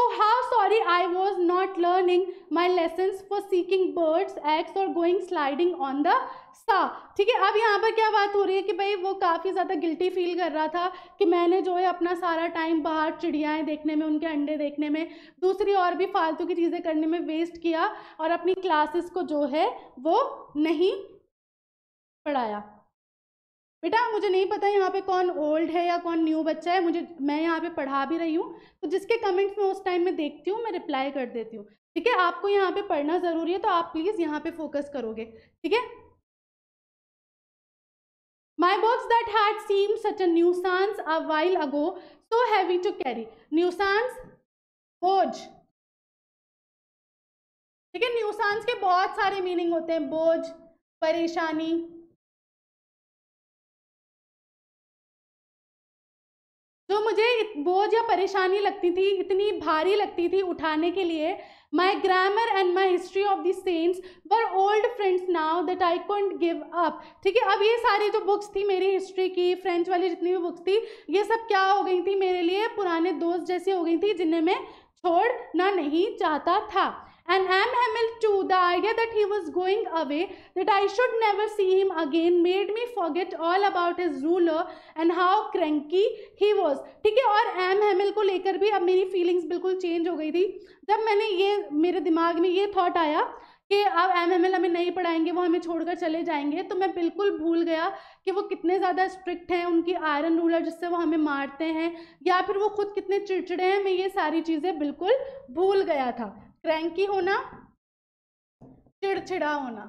oh how sorry i was not learning my lessons for seeking birds eggs or going sliding on the सा ठीक है अब यहाँ पर क्या बात हो रही है कि भाई वो काफ़ी ज़्यादा गिल्टी फील कर रहा था कि मैंने जो है अपना सारा टाइम बाहर चिड़ियाएँ देखने में उनके अंडे देखने में दूसरी और भी फालतू की चीज़ें करने में वेस्ट किया और अपनी क्लासेस को जो है वो नहीं पढ़ाया बेटा मुझे नहीं पता यहाँ पे कौन ओल्ड है या कौन न्यू बच्चा है मुझे मैं यहाँ पे पढ़ा भी रही हूँ तो जिसके कमेंट्स में उस टाइम में देखती हूँ मैं रिप्लाई कर देती हूँ ठीक है आपको यहाँ पे पढ़ना ज़रूरी है तो आप प्लीज़ यहाँ पे फोकस करोगे ठीक है माई books that had seam such a nuisance a while ago, so heavy to carry. Nuisance, बोझ ठीक है न्यूसांस के बहुत सारे मीनिंग होते हैं बोझ परेशानी तो मुझे बोझ या परेशानी लगती थी इतनी भारी लगती थी उठाने के लिए my grammar and my history of the saints were old friends now that I can't give up ठीक है अब ये सारी जो बुक्स थी मेरी हिस्ट्री की फ्रेंच वाली जितनी भी बुक्स थी ये सब क्या हो गई थी मेरे लिए पुराने दोस्त जैसी हो गई थी जिन्हें मैं छोड़ना नहीं चाहता था and M. Hamill to the idea that he was going away, that I should never see him again, made me forget all about his ruler and how cranky he was. theek hai aur M. Hamill ko lekar bhi ab meri feelings bilkul change ho gayi thi jab maine ye mere dimag mein ye thought aaya कि अब M M L हमें नहीं पढ़ाएंगे वो हमें छोड़कर चले जाएंगे तो मैं बिल्कुल भूल गया कि वो कितने ज़्यादा स्ट्रिक्ट हैं उनकी आयरन रूलर जिससे वो हमें मारते हैं या फिर वो खुद कितने चिड़चिड़े हैं मैं ये सारी चीज़ें बिल्कुल भूल गया था क्रैंकी होना चिड़चिड़ा होना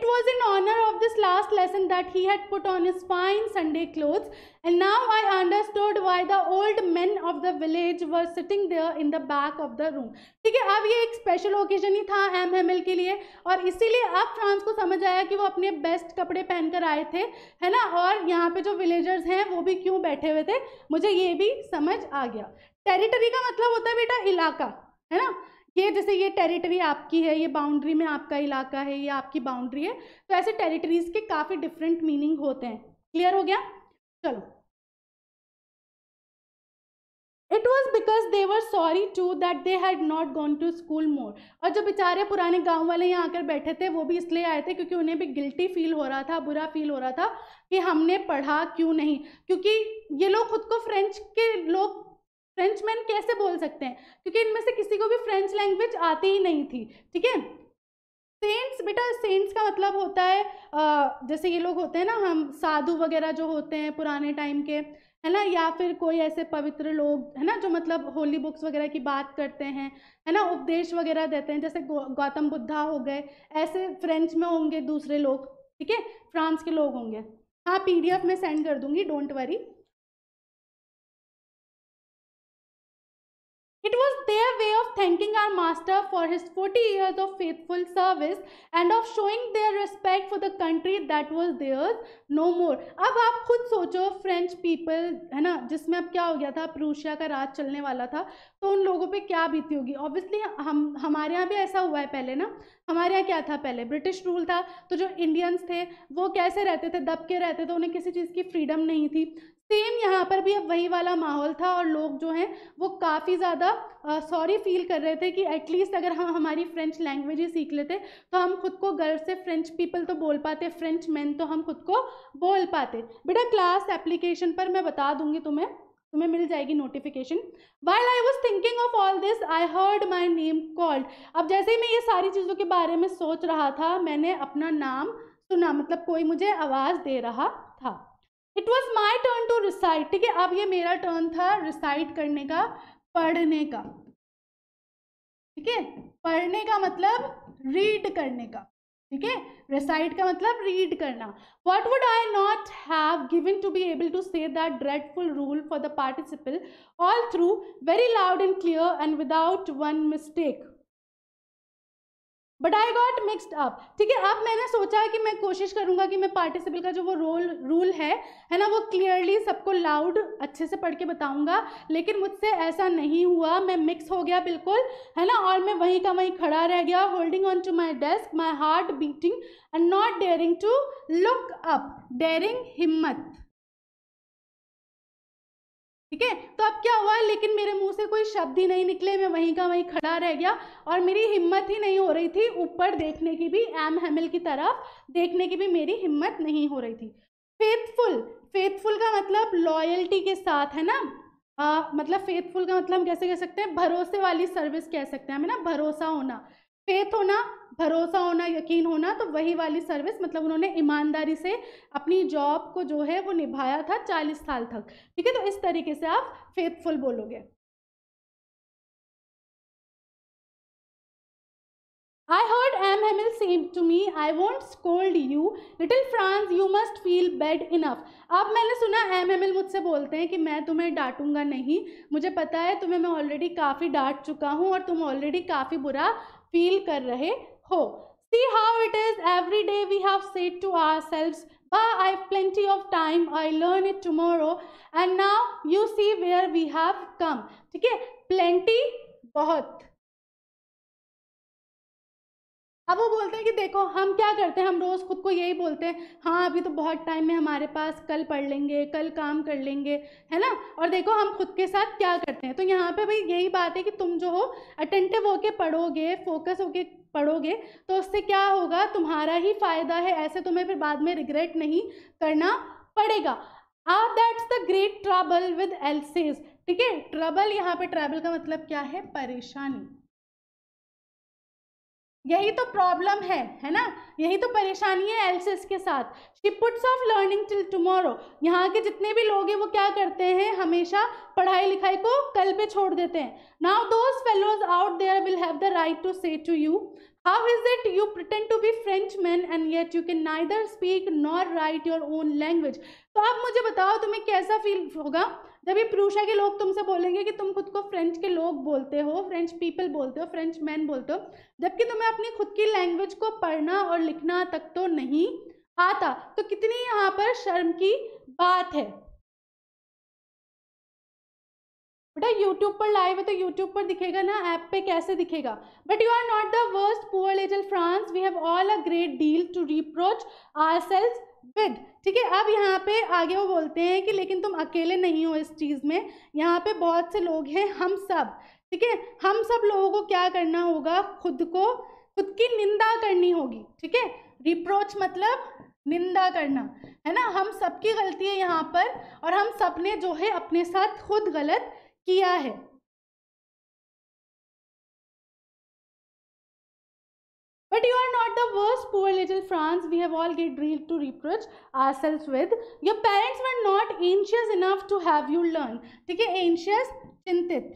It was in honor of this last lesson that he had put on his fine Sunday clothes, and now I understood why the old men of the village were sitting there in the back of the room. ठीक है अब ये एक special occasion ही था M ke liye aur isliye ab अब ko samajh aaya ki wo apne best kapde pehen kar aaye the hai na aur yahan pe jo villagers hain wo bhi क्यों baithe hue the mujhe ye bhi samajh aa gaya territory ka matlab hota hai beta ilaka hai na ये जैसे ये territory आपकी है ये boundary में आपका इलाका है ये आपकी बाउंड्री है तो ऐसे टेरिटरीज के काफ़ी डिफरेंट मीनिंग होते हैं क्लियर हो गया चलो it was because they were sorry to that they had not gone to school more और जो बेचारे पुराने गांव वाले यहाँ आकर बैठे थे वो भी इसलिए आए थे क्योंकि उन्हें भी गिल्टी फील हो रहा था बुरा फील हो रहा था कि हमने पढ़ा क्यों नहीं क्योंकि ये लोग खुद को फ्रेंच के लोग फ्रेंच मैन कैसे बोल सकते हैं क्योंकि इनमें से किसी को भी फ्रेंच लैंग्वेज आती ही नहीं थी ठीक है सेंट्स बेटा सेंट्स का मतलब होता है आ, जैसे ये लोग होते हैं ना हम साधु वगैरह जो होते हैं पुराने टाइम के है ना या फिर कोई ऐसे पवित्र लोग है ना जो मतलब होली बुक्स वगैरह की बात करते हैं है ना उपदेश वगैरह देते हैं जैसे गौ, गौतम बुद्धा हो गए ऐसे फ्रेंच में होंगे दूसरे लोग ठीक है फ्रांस के लोग होंगे हाँ एफ में सेंड कर दूंगी don't worry It was their way of thanking our master for his 40 years of faithful service and of showing their respect for the country that was theirs no more. अब आप खुद सोचो French people है ना जिसमें अब क्या हो गया था प्रूशिया का राज चलने वाला था तो उन लोगों पे क्या बीती होगी ऑब्वियसली हम हमारे यहाँ भी ऐसा हुआ है पहले ना हमारे यहाँ क्या था पहले ब्रिटिश रूल था तो जो इंडियंस थे वो कैसे रहते थे दब के रहते थे उन्हें किसी चीज़ की फ्रीडम नहीं थी सेम यहाँ पर भी अब वही वाला माहौल था और लोग जो हैं वो काफ़ी ज़्यादा सॉरी फील कर रहे थे कि एटलीस्ट अगर हम हाँ, हमारी फ्रेंच लैंग्वेज ही सीख लेते तो हम खुद को गर्व से फ्रेंच पीपल तो बोल पाते फ्रेंच मैन तो हम खुद को बोल पाते बेटा क्लास एप्लीकेशन पर मैं बता दूंगी तुम्हें तुम्हें मिल जाएगी notification while I was thinking of all this I heard my name called अब जैसे ही मैं ये सारी चीज़ों के बारे में सोच रहा था मैंने अपना नाम सुना मतलब कोई मुझे आवाज़ दे रहा था it was my turn to recite ठीक है अब ये मेरा टर्न था रिसाइट करने का पढ़ने का ठीक है पढ़ने का मतलब रीड करने का ठीक है रिसाइट का मतलब रीड करना what would I not have given to be able to say that dreadful rule for the participle all through very loud and clear and without one mistake but I got mixed up ठीक है अब मैंने सोचा कि मैं कोशिश करूंगा कि मैं पार्टिसिपल का जो वो रोल रूल है है ना वो क्लियरली सबको लाउड अच्छे से पढ़ के बताऊंगा लेकिन मुझसे ऐसा नहीं हुआ मैं मिक्स हो गया बिल्कुल है ना और मैं वहीं का वहीं खड़ा रह गया holding on to my desk my heart beating and not daring to look up daring हिम्मत ठीक है तो अब क्या हुआ लेकिन मेरे मुंह से कोई शब्द ही नहीं निकले मैं वहीं का वहीं खड़ा रह गया और मेरी हिम्मत ही नहीं हो रही थी ऊपर देखने की भी एम हेमिल की तरफ देखने की भी मेरी हिम्मत नहीं हो रही थी फेथफुल फेथफुल का मतलब लॉयल्टी के साथ है ना आ, मतलब फेथफुल का मतलब हम कैसे कह सकते हैं भरोसे वाली सर्विस कह सकते हैं हमें ना भरोसा होना फेथ होना भरोसा होना यकीन होना तो वही वाली सर्विस मतलब उन्होंने ईमानदारी से अपनी जॉब को जो है वो निभाया था चालीस साल तक ठीक है तो इस तरीके से आप फेथफुल बोलोगे I heard M. Hamill say to me, I won't scold you. Little Franz, you must feel bad enough. अब मैंने सुना एम हेमिल मुझसे बोलते हैं कि मैं तुम्हें डांटूंगा नहीं मुझे पता है तुम्हें मैं ऑलरेडी काफ़ी डांट चुका हूँ और तुम ऑलरेडी काफ़ी बुरा फील कर रहे हो see how it is every day we have said to ourselves I plenty of time I learn it tomorrow and now you see where we have come ठीक है प्लेंटी बहुत अब वो बोलते हैं कि देखो हम क्या करते हैं हम रोज़ खुद को यही बोलते हैं हाँ अभी तो बहुत टाइम है हमारे पास कल पढ़ लेंगे कल काम कर लेंगे है ना और देखो हम खुद के साथ क्या करते हैं तो यहाँ पे भाई यही बात है कि तुम जो हो अटेंटिव होके पढ़ोगे फोकस होके पढ़ोगे तो उससे क्या होगा तुम्हारा ही फ़ायदा है ऐसे तुम्हें फिर बाद में रिग्रेट नहीं करना पड़ेगा आप that's the great trouble with Alsace ठीक है ट्रबल यहाँ पे ट्रैवल का मतलब क्या है परेशानी यही तो प्रॉब्लम है है ना यही तो परेशानी है एल्सिस के साथ she puts off learning till tomorrow यहाँ के जितने भी लोग हैं वो क्या करते हैं हमेशा पढ़ाई लिखाई को कल पे छोड़ देते हैं now those fellows out there will have the right to say to you how is it you pretend to be Frenchman and yet you can neither speak nor write your own language तो आप मुझे बताओ तुम्हें कैसा feel होगा जब ये प्रूषा के लोग तुमसे बोलेंगे कि तुम खुद को फ्रेंच के लोग बोलते हो फ्रेंच पीपल बोलते हो फ्रेंच मैन बोलते हो जबकि तुम्हें अपनी खुद की लैंग्वेज को पढ़ना और लिखना तक तो नहीं आता तो कितनी यहाँ पर शर्म की बात है बेटा यूट्यूब पर लाइव है तो यूट्यूब पर दिखेगा ना ऐप पे कैसे दिखेगा but you are not the worst poor little Franz we have all a great deal to reproach ourselves good ठीक है अब यहाँ पे आगे वो बोलते हैं कि लेकिन तुम अकेले नहीं हो इस चीज़ में यहाँ पे बहुत से लोग हैं हम सब ठीक है हम सब लोगों को क्या करना होगा खुद को खुद की निंदा करनी होगी ठीक है रिप्रोच मतलब निंदा करना है ना हम सबकी गलती है यहाँ पर और हम सब ने जो है अपने साथ खुद गलत किया है but you are not the worst poor little Franz we have all great deal to reproach ourselves with your parents were not anxious enough to have you learn ठीक है एंशियस चिंतित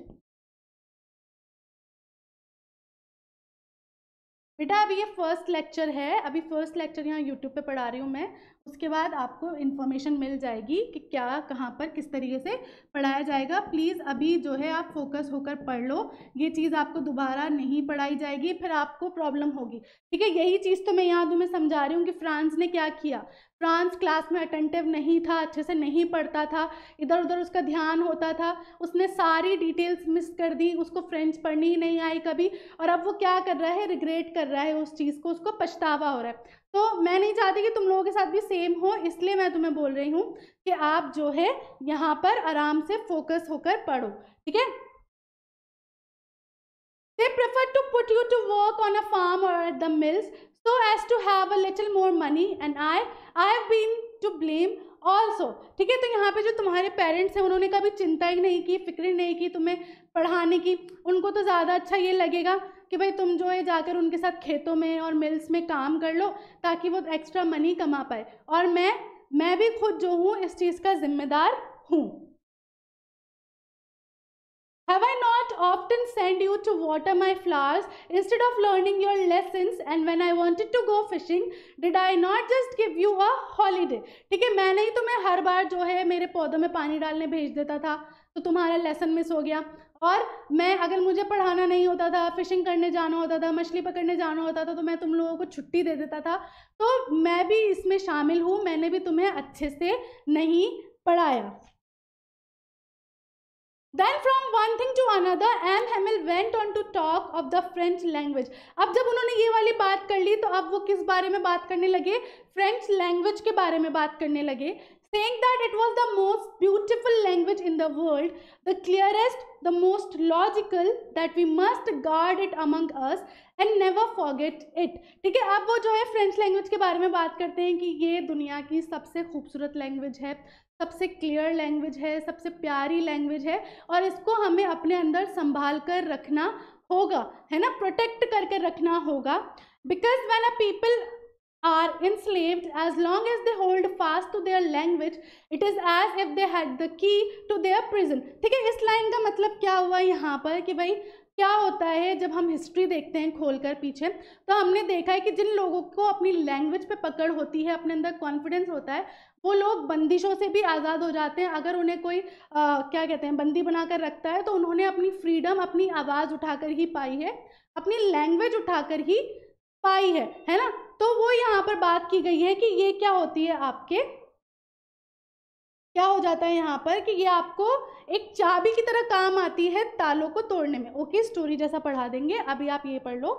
बेटा अभी ये फर्स्ट लेक्चर है अभी first lecture यहाँ YouTube पे पढ़ा रही हूँ मैं उसके बाद आपको इन्फॉर्मेशन मिल जाएगी कि क्या कहाँ पर किस तरीके से पढ़ाया जाएगा प्लीज़ अभी जो है आप फोकस होकर पढ़ लो ये चीज़ आपको दोबारा नहीं पढ़ाई जाएगी फिर आपको प्रॉब्लम होगी ठीक है यही चीज़ तो मैं यहाँ तुम्हें समझा रही हूँ कि फ्रांस ने क्या किया फ्रांस क्लास में अटेंटिव नहीं था अच्छे से नहीं पढ़ता था इधर उधर उसका ध्यान होता था उसने सारी डिटेल्स मिस कर दी उसको फ्रेंच पढ़नी ही नहीं आई कभी और अब वो क्या कर रहा है रिग्रेट कर रहा है उस चीज़ को उसको पछतावा हो रहा है तो मैं नहीं चाहती कि तुम लोगों के साथ भी सेम हो इसलिए मैं तुम्हें बोल रही हूँ कि आप जो है यहाँ पर आराम से फोकस होकर पढ़ो ठीक है they prefer to put you to work on a farm or at the mills so as to have a little more money and I I have been to blame also ठीक है तो यहाँ पे जो तुम्हारे पेरेंट्स हैं उन्होंने कभी चिंता ही नहीं की फिक्र नहीं की तुम्हें पढ़ाने की उनको तो ज़्यादा अच्छा ये लगेगा कि भाई तुम जो है जाकर उनके साथ खेतों में और मिल्स में काम कर लो ताकि वो एक्स्ट्रा मनी कमा पाए और मैं मैं भी खुद जो हूँ इस चीज़ का जिम्मेदार हूँ Have I not often sent you to water my flowers instead of learning your lessons? And when I wanted to go fishing, did I not just give you a holiday? ठीक है मैंने ही तुम्हें हर बार जो है मेरे पौधों में पानी डालने भेज देता था तो तुम्हारा लेसन मिस हो गया और मैं अगर मुझे पढ़ाना नहीं होता था फिशिंग करने जाना होता था मछली पकड़ने जाना होता था तो मैं तुम लोगों को छुट्टी दे देता था तो मैं भी इसमें शामिल हूँ मैंने भी तुम्हें अच्छे से नहीं पढ़ाया Then from one thing to another, M Hamill went on to talk of the French language. अब जब उन्होंने ये वाली बात कर ली तो अब वो किस बारे में बात करने लगे फ्रेंच लैंग्वेज के बारे में बात करने लगे saying that it was the most beautiful language in the world, the clearest, the most logical, that we must guard it among us and never forget it ठीक है अब वो जो है फ्रेंच लैंग्वेज के बारे में बात करते हैं कि ये दुनिया की सबसे खूबसूरत लैंग्वेज है सबसे क्लियर लैंग्वेज है सबसे प्यारी लैंग्वेज है और इसको हमें अपने अंदर संभाल कर रखना होगा है ना प्रोटेक्ट करके रखना होगा because when a people are enslaved as long as they hold fast to their language it is as if they had the key to their prison ठीक है इस लाइन का मतलब क्या हुआ यहाँ पर कि भाई क्या होता है जब हम हिस्ट्री देखते हैं खोलकर पीछे तो हमने देखा है कि जिन लोगों को अपनी लैंग्वेज पे पकड़ होती है अपने अंदर कॉन्फिडेंस होता है वो लोग बंदिशों से भी आज़ाद हो जाते हैं अगर उन्हें कोई आ, क्या कहते हैं बंदी बनाकर रखता है तो उन्होंने अपनी फ्रीडम अपनी आवाज़ उठाकर ही पाई है अपनी लैंग्वेज उठाकर ही पाई है है ना तो वो यहाँ पर बात की गई है कि ये क्या होती है आपके क्या हो जाता है यहाँ पर कि ये आपको एक चाबी की तरह काम आती है तालों को तोड़ने में ओके स्टोरी जैसा पढ़ा देंगे अभी आप ये पढ़ लो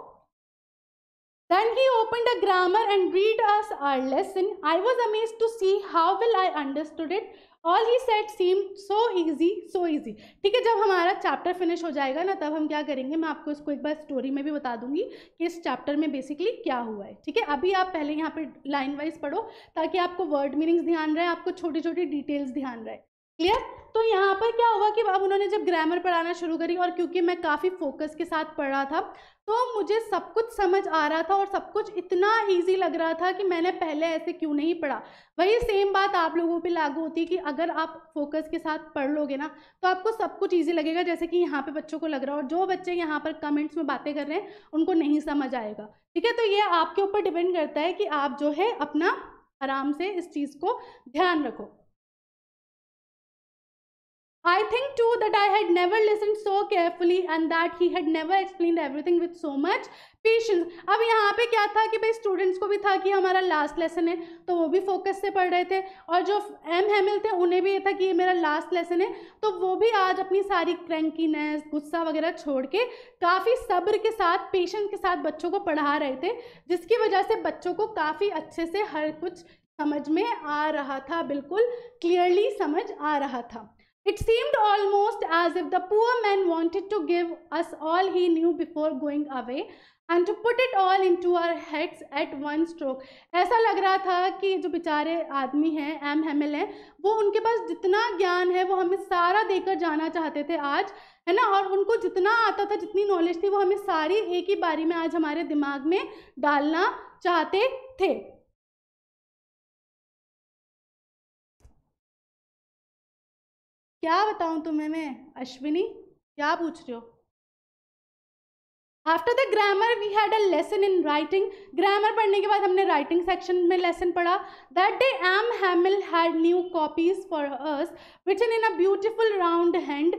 then he open the grammar and read us our lesson I was amaze to see how will I understood it all he said seem so easy so easy ठीक है जब हमारा चैप्टर फिनिश हो जाएगा ना तब हम क्या करेंगे मैं आपको इसको एक बार स्टोरी में भी बता दूंगी कि इस चैप्टर में बेसिकली क्या हुआ है ठीक है अभी आप पहले यहाँ पे लाइन वाइज पढ़ो ताकि आपको वर्ड मीनिंग्स ध्यान रहे आपको छोटी छोटी डिटेल्स ध्यान रहे क्लियर तो यहाँ पर क्या हुआ कि अब उन्होंने जब ग्रामर पढ़ाना शुरू करी और क्योंकि मैं काफ़ी फोकस के साथ पढ़ रहा था तो मुझे सब कुछ समझ आ रहा था और सब कुछ इतना इजी लग रहा था कि मैंने पहले ऐसे क्यों नहीं पढ़ा वही सेम बात आप लोगों पे लागू होती है कि अगर आप फोकस के साथ पढ़ लोगे ना तो आपको सब कुछ ईजी लगेगा जैसे कि यहाँ पे बच्चों को लग रहा है और जो बच्चे यहाँ पर कमेंट्स में बातें कर रहे हैं उनको नहीं समझ आएगा ठीक है तो ये आपके ऊपर डिपेंड करता है कि आप जो है अपना आराम से इस चीज़ को ध्यान रखो I think too that I had never listened so carefully and that he had never explained everything with so much patience अब यहाँ पे क्या था कि भाई स्टूडेंट्स को भी था कि हमारा लास्ट लेसन है तो वो भी फोकस से पढ़ रहे थे और जो एम हेमिल थे उन्हें भी ये था कि ये मेरा लास्ट लेसन है तो वो भी आज अपनी सारी क्रैंकीनेस गुस्सा वगैरह छोड़ के काफ़ी सब्र के साथ पेशेंस के साथ बच्चों को पढ़ा रहे थे जिसकी वजह से बच्चों को काफ़ी अच्छे से हर कुछ समझ में आ रहा था बिल्कुल क्लियरली समझ आ रहा था It seemed almost as if the poor man wanted to give us all he knew before going away and to put it all into our heads at one stroke ऐसा लग रहा था कि जो बेचारे आदमी हैं एम हेमल हैं वो उनके पास जितना ज्ञान है वो हमें सारा देकर जाना चाहते थे आज है ना और उनको जितना आता था जितनी नॉलेज थी वो हमें सारी एक ही बारी में आज हमारे दिमाग में डालना चाहते थे क्या बताऊं तुम्हें मैं अश्विनी क्या पूछ रहे हो after the grammar we had a lesson in writing grammar पढ़ने के बाद हमने राइटिंग सेक्शन में लेसन पढ़ा that day M Hamel had new copies for us written in a beautiful round hand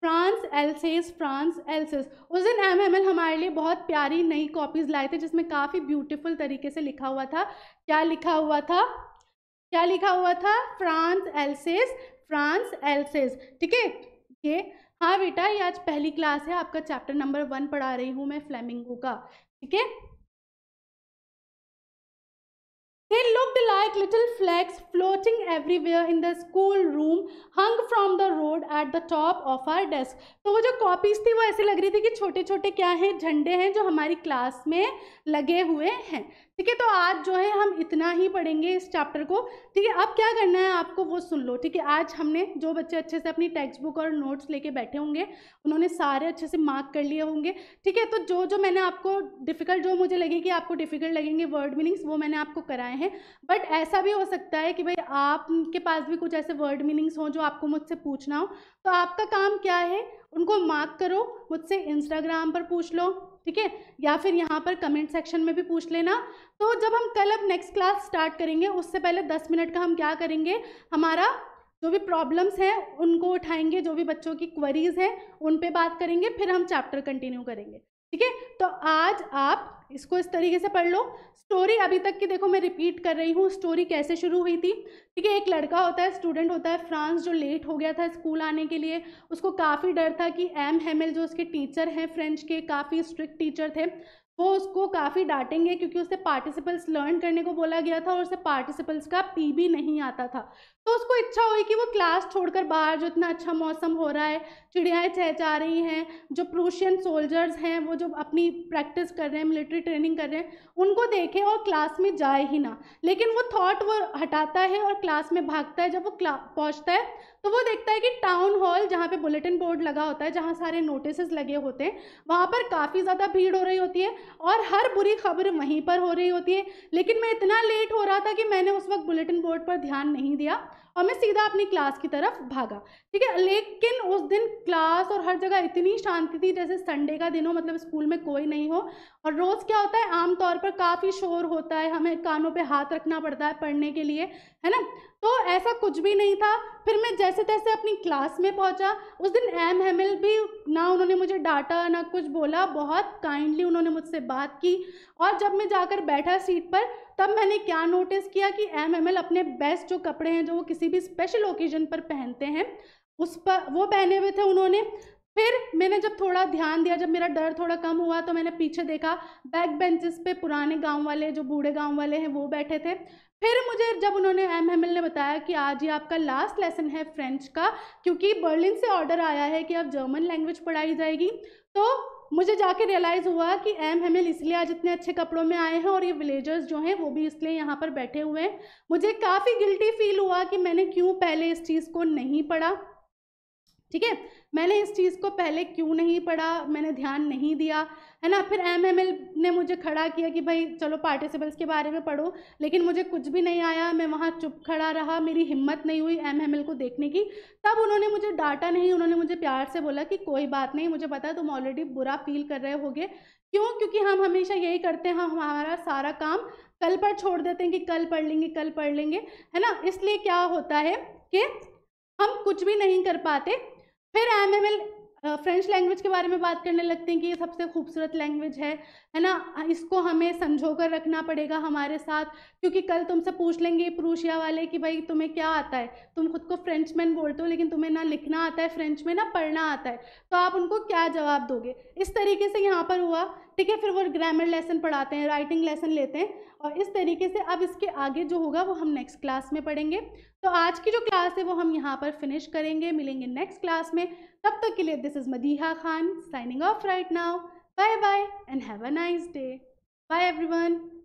France Alsace France Alsace उस दिन M M L हमारे लिए बहुत प्यारी नई कॉपीज़ लाए थे जिसमें काफ़ी ब्यूटिफुल तरीके से लिखा हुआ था क्या लिखा हुआ था क्या लिखा हुआ था फ्रांस एल्सेस फ्रांस एल्सेस ठीक है ये हाँ बेटा ये आज पहली क्लास है आपका चैप्टर नंबर वन पढ़ा रही हूँ मैं फ्लेमिंगो का ठीक है He looked like little flags floating everywhere in the school room, hung from the road at the top of our desk. तो वो जो कॉपीज थी वो ऐसे लग रही थी कि छोटे छोटे क्या हैं झंडे हैं जो हमारी क्लास में लगे हुए हैं ठीक है तो आज जो है हम इतना ही पढ़ेंगे इस चैप्टर को ठीक है अब क्या करना है आपको वो सुन लो ठीक है आज हमने जो बच्चे अच्छे से अपनी टेक्स्ट बुक और नोट्स लेके बैठे होंगे उन्होंने सारे अच्छे से मार्क कर लिए होंगे ठीक है तो जो जो मैंने आपको डिफ़िकल्ट जो मुझे लगे कि आपको डिफ़िकल्ट लगेंगे वर्ड मीनिंग्स वो मैंने आपको कराए हैं बट ऐसा भी हो सकता है कि भाई आपके पास भी कुछ ऐसे वर्ड मीनिंग्स हों जो आपको मुझसे पूछना हो तो आपका काम क्या है उनको मार्क करो मुझसे इंस्टाग्राम पर पूछ लो ठीक है या फिर यहाँ पर कमेंट सेक्शन में भी पूछ लेना तो जब हम कल अब नेक्स्ट क्लास स्टार्ट करेंगे उससे पहले दस मिनट का हम क्या करेंगे हमारा जो भी प्रॉब्लम्स हैं उनको उठाएंगे जो भी बच्चों की क्वरीज हैं उन पे बात करेंगे फिर हम चैप्टर कंटिन्यू करेंगे ठीक है तो आज आप इसको इस तरीके से पढ़ लो स्टोरी अभी तक की देखो मैं रिपीट कर रही हूँ स्टोरी कैसे शुरू हुई थी ठीक है एक लड़का होता है स्टूडेंट होता है फ्रांस जो लेट हो गया था स्कूल आने के लिए उसको काफ़ी डर था कि एम हेमल जो उसके टीचर हैं फ्रेंच के काफ़ी स्ट्रिक्ट टीचर थे वो उसको काफ़ी डांटेंगे क्योंकि उससे पार्टिसिपल्स लर्न करने को बोला गया था और उसे पार्टिसिपल्स का पी भी नहीं आता था तो उसको इच्छा हुई कि वो क्लास छोड़कर बाहर जो इतना अच्छा मौसम हो रहा है चिड़ियाएँ चहचा रही हैं जो प्रूशियन सोल्जर्स हैं वो जो अपनी प्रैक्टिस कर रहे हैं मिलिट्री ट्रेनिंग कर रहे हैं उनको देखे और क्लास में जाए ही ना लेकिन वो थाट वो हटाता है और क्लास में भागता है जब वो पहुँचता है तो वो देखता है कि टाउन हॉल जहाँ पे बुलेटिन बोर्ड लगा होता है जहाँ सारे नोटिस लगे होते हैं वहाँ पर काफ़ी ज़्यादा भीड़ हो रही होती है और हर बुरी खबर वहीं पर हो रही होती है लेकिन मैं इतना लेट हो रहा था कि मैंने उस वक्त बुलेटिन बोर्ड पर ध्यान नहीं दिया और मैं सीधा अपनी क्लास की तरफ भागा ठीक है लेकिन उस दिन क्लास और हर जगह इतनी शांति थी जैसे संडे का दिन हो मतलब स्कूल में कोई नहीं हो और रोज़ क्या होता है आमतौर पर काफ़ी शोर होता है हमें कानों पे हाथ रखना पड़ता है पढ़ने के लिए है ना तो ऐसा कुछ भी नहीं था फिर मैं जैसे तैसे अपनी क्लास में पहुंचा उस दिन एम हेमिल भी ना उन्होंने मुझे डांटा ना कुछ बोला बहुत काइंडली उन्होंने मुझसे बात की और जब मैं जाकर बैठा सीट पर तब मैंने क्या नोटिस किया कि एम हेमिल अपने बेस्ट जो कपड़े हैं जो वो किसी भी स्पेशल ओकेजन पर पहनते हैं उस पर वो पहने हुए थे उन्होंने फिर मैंने जब थोड़ा ध्यान दिया जब मेरा डर थोड़ा कम हुआ तो मैंने पीछे देखा बैक बेंचेस पे पुराने गांव वाले जो बूढ़े गांव वाले हैं वो बैठे थे फिर मुझे जब उन्होंने एम हेमिल ने बताया कि आज ये आपका लास्ट लेसन है फ्रेंच का क्योंकि बर्लिन से ऑर्डर आया है कि अब जर्मन लैंग्वेज पढ़ाई जाएगी तो मुझे जाके रियलाइज़ हुआ कि एम हेमिल इसलिए आज इतने अच्छे कपड़ों में आए हैं और ये विलेजर्स जो हैं वो भी इसलिए यहाँ पर बैठे हुए हैं मुझे काफ़ी गिल्टी फील हुआ कि मैंने क्यों पहले इस चीज़ को नहीं पढ़ा ठीक है मैंने इस चीज़ को पहले क्यों नहीं पढ़ा मैंने ध्यान नहीं दिया है ना फिर एम एम एल ने मुझे खड़ा किया कि भाई चलो पार्टिसिपल्स के बारे में पढ़ो लेकिन मुझे कुछ भी नहीं आया मैं वहाँ चुप खड़ा रहा मेरी हिम्मत नहीं हुई एम एम एल को देखने की तब उन्होंने मुझे डांटा नहीं उन्होंने मुझे प्यार से बोला कि कोई बात नहीं मुझे पता तुम ऑलरेडी बुरा फील कर रहे होगे क्यों क्योंकि हम हमेशा यही करते हैं हम हमारा सारा काम कल पर छोड़ देते हैं कि कल पढ़ लेंगे कल पढ़ लेंगे है ना इसलिए क्या होता है कि हम कुछ भी नहीं कर पाते फिर M M L French language के बारे में बात करने लगते हैं कि ये सबसे खूबसूरत लैंग्वेज है है ना इसको हमें समझो कर रखना पड़ेगा हमारे साथ क्योंकि कल तुमसे पूछ लेंगे प्रूशिया वाले कि भाई तुम्हें क्या आता है तुम खुद को फ्रेंच मैन बोलते हो लेकिन तुम्हें ना लिखना आता है फ्रेंच में ना पढ़ना आता है तो आप उनको क्या जवाब दोगे इस तरीके से यहाँ पर हुआ ठीक है फिर वो ग्रामर लेसन पढ़ाते हैं राइटिंग लेसन लेते हैं और इस तरीके से अब इसके आगे जो होगा वो हम नेक्स्ट क्लास में पढ़ेंगे तो आज की जो क्लास है वो हम यहाँ पर फिनिश करेंगे मिलेंगे नेक्स्ट क्लास में तब तक के लिए this is Madiha Khan signing off right now bye bye and have a nice day bye every